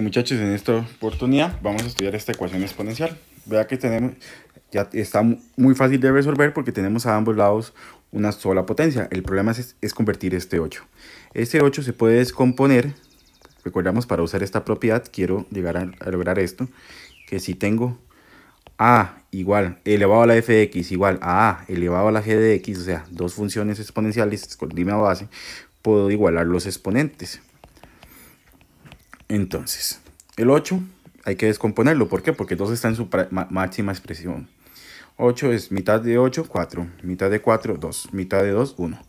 muchachos, en esta oportunidad vamos a estudiar esta ecuación exponencial. Vea que tenemos, ya está muy fácil de resolver porque tenemos a ambos lados una sola potencia. El problema es, convertir este 8. Este 8 se puede descomponer. Recordamos, para usar esta propiedad, quiero llegar a, lograr esto. Que si tengo a igual elevado a la f de x igual a a elevado a la g de x, o sea, dos funciones exponenciales con a base, puedo igualar los exponentes. Entonces, el 8 hay que descomponerlo. ¿Por qué? Porque 2 está en su máxima expresión. 8 es mitad de 8, 4. Mitad de 4, 2. Mitad de 2, 1.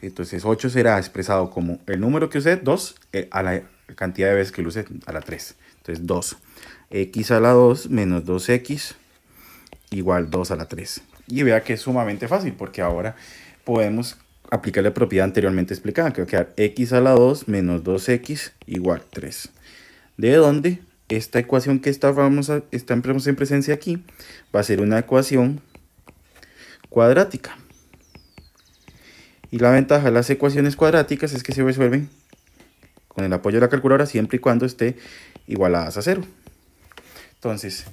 Entonces 8 será expresado como el número que usé, 2, eh, a la cantidad de veces que lo usé, a la 3. Entonces 2. X a la 2 menos 2X igual 2 a la 3. Y vea que es sumamente fácil porque ahora podemos aplicar la propiedad anteriormente explicada, que va a quedar x a la 2 menos 2x igual 3. De donde esta ecuación que estábamos estamos en presencia aquí va a ser una ecuación cuadrática. Y la ventaja de las ecuaciones cuadráticas es que se resuelven con el apoyo de la calculadora siempre y cuando esté igualadas a 0. Entonces,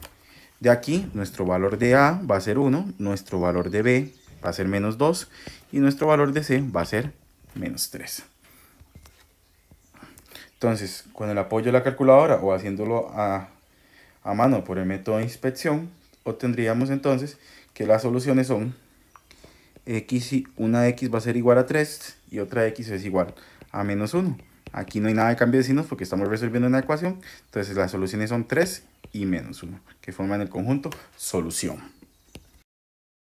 de aquí nuestro valor de A va a ser 1, nuestro valor de B va a ser menos 2 y nuestro valor de C va a ser menos 3. Entonces, con el apoyo de la calculadora o haciéndolo a, mano por el método de inspección, obtendríamos entonces que las soluciones son x y una x va a ser igual a 3 y otra x es igual a menos 1. Aquí no hay nada de cambio de signos porque estamos resolviendo una ecuación. Entonces las soluciones son 3 y menos 1, que forman el conjunto solución.